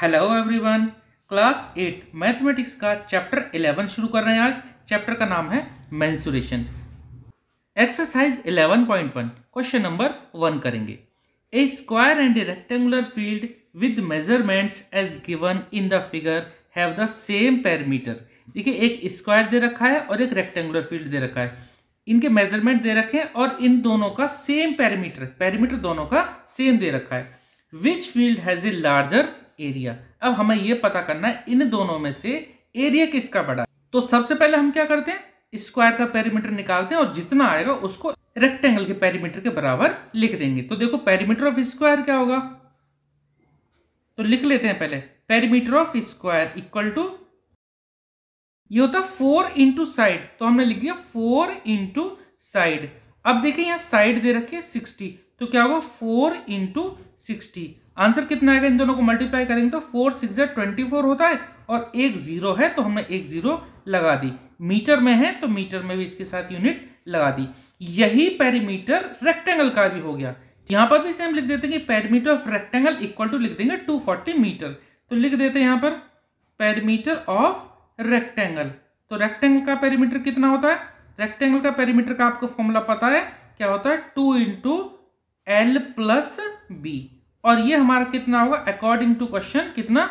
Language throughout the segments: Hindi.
hello everyone class eight mathematics का चैप्टर इलेवन शुरू कर रहे हैं आज चैप्टर का नाम है mensuration exercise eleven point one question number one करेंगे a square and a rectangular field with measurements as given in the figure have the same perimeter देखिए एक स्क्वायर दे रखा है और एक रेक्टेंगुलर फील्ड दे रखा है इनके मेजरमेंट दे रखे हैं और इन दोनों का सेम पैरामीटर पैरामीटर दोनों का सेम दे रखा है which field has a larger area अब हमें यह पता करना है इन दोनों में से एरिया किसका बड़ा तो सबसे पहले हम क्या करते हैं स्क्वायर का पेरीमीटर निकालते हैं और जितना आएगा उसको रेक्टेंगल के पेरीमीटर के बराबर लिख देंगे तो देखो पेरीमीटर ऑफ स्क्वायर क्या होगा तो लिख लेते हैं पहले perimeter of square equal to ये होता है फोर इंटू साइड तो हमने लिख दिया फोर इंटू साइड अब देखिए यहां साइड दे रखी है सिक्सटी तो क्या होगा फोर इंटू सिक्सटी आंसर कितना आएगा इन दोनों को मल्टीप्लाई करेंगे तो फोर सिक्स ट्वेंटी फोर होता है और एक जीरो है तो हमने एक जीरो लगा दी मीटर में है तो मीटर में भी इसके साथ यूनिट लगा दी यही पेरीमीटर रेक्टेंगल का भी हो गया यहाँ पर भी सेम लिख देते हैं कि perimeter of rectangle equal to लिख देंगे टू फोर्टी मीटर तो लिख देते हैं यहाँ पर पेरीमीटर ऑफ रेक्टेंगल तो रेक्टेंगल का पेरीमीटर कितना होता है रेक्टेंगल का पेरीमीटर का आपको फॉर्मूला पता है क्या होता है two into L plus B और ये हमारा कितना होगा अकॉर्डिंग टू क्वेश्चन कितना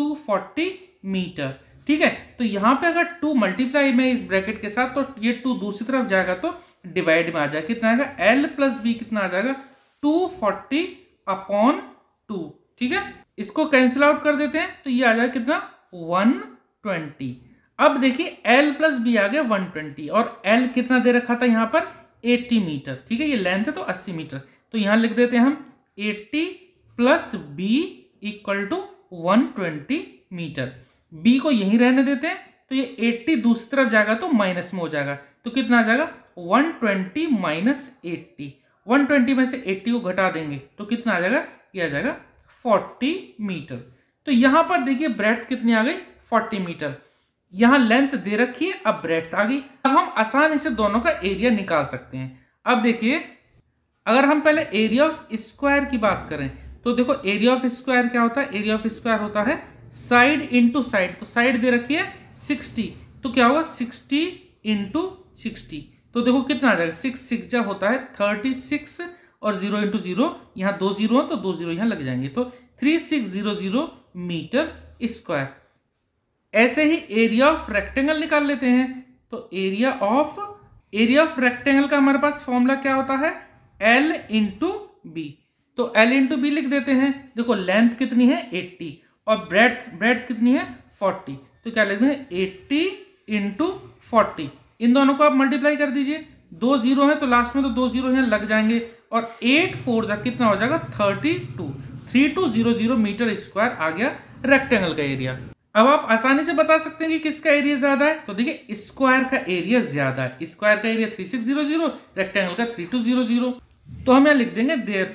240 मीटर ठीक है तो यहाँ पे अगर टू मल्टीप्लाई में इस ब्रैकेट के साथ तो ये टू दूसरी तरफ जाएगा तो डिवाइड में आ जाएगा कितना आएगा एल प्लस बी कितना आ जाएगा टू फोर्टी अपॉन टू ठीक है इसको कैंसिल आउट कर देते हैं तो ये आ जाएगा कितना वन ट्वेंटी अब देखिए एल प्लस बी आ गया वन ट्वेंटी और एल कितना दे रखा था यहाँ पर एट्टी मीटर ठीक है ये लेंथ है तो अस्सी मीटर तो यहाँ लिख देते हैं हम eighty plus B equal to one twenty metre B को यहीं रहने देते हैं तो ये एट्टी दूसरी तरफ जाएगा तो माइनस में हो जाएगा तो कितना आ जाएगा one twenty minus eighty one twenty में से एट्टी को घटा देंगे तो कितना आ जाएगा ये आ जाएगा फोर्टी मीटर तो यहाँ पर देखिए ब्रेथ कितनी आ गई फोर्टी मीटर यहाँ लेंथ दे रखी है अब ब्रेथ आ गई अब हम आसानी से दोनों का एरिया निकाल सकते हैं अब देखिए अगर हम पहले एरिया ऑफ स्क्वायर की बात करें तो देखो एरिया ऑफ स्क्वायर क्या होता है एरिया ऑफ स्क्वायर होता है साइड इंटू साइड तो साइड दे रखी है सिक्सटी तो क्या होगा सिक्सटी इंटू सिक्सटी तो देखो कितना आ जाएगा सिक्स सिक्स जब होता है थर्टी सिक्स और जीरो इंटू जीरो यहाँ दो जीरो हैं तो दो जीरो यहाँ लग जाएंगे तो three six zero zero metre square ऐसे ही एरिया ऑफ रेक्टेंगल निकाल लेते हैं तो area of area of rectangle का हमारे पास फॉर्मूला क्या होता है एल इंटू बी तो एल इंटू बी लिख देते हैं देखो लेंथ कितनी है एट्टी और ब्रेथ ब्रेथ कितनी है फोर्टी तो क्या लिखते हैं एट्टी इंटू फोर्टी इन दोनों को आप मल्टीप्लाई कर दीजिए दो जीरो हैं तो लास्ट में तो दो जीरो यहाँ लग जाएंगे और एट फोर जा कितना हो जाएगा thirty two three two zero zero metre square आ गया रेक्टेंगल का एरिया अब आप आसानी से बता सकते हैं कि किसका एरिया ज्यादा है तो देखिए स्क्वायर का एरिया ज्यादा है स्क्वायर का area three six zero zero rectangle का थ्री टू जीरो जीरो तो हम यहाँ लिख देंगे there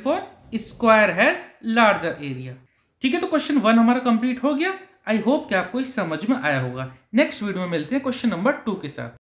square has larger area ठीक है तो क्वेश्चन वन हमारा कंप्लीट हो गया आई होप कि आपको इस समझ में आया होगा नेक्स्ट वीडियो में मिलते हैं क्वेश्चन नंबर टू के साथ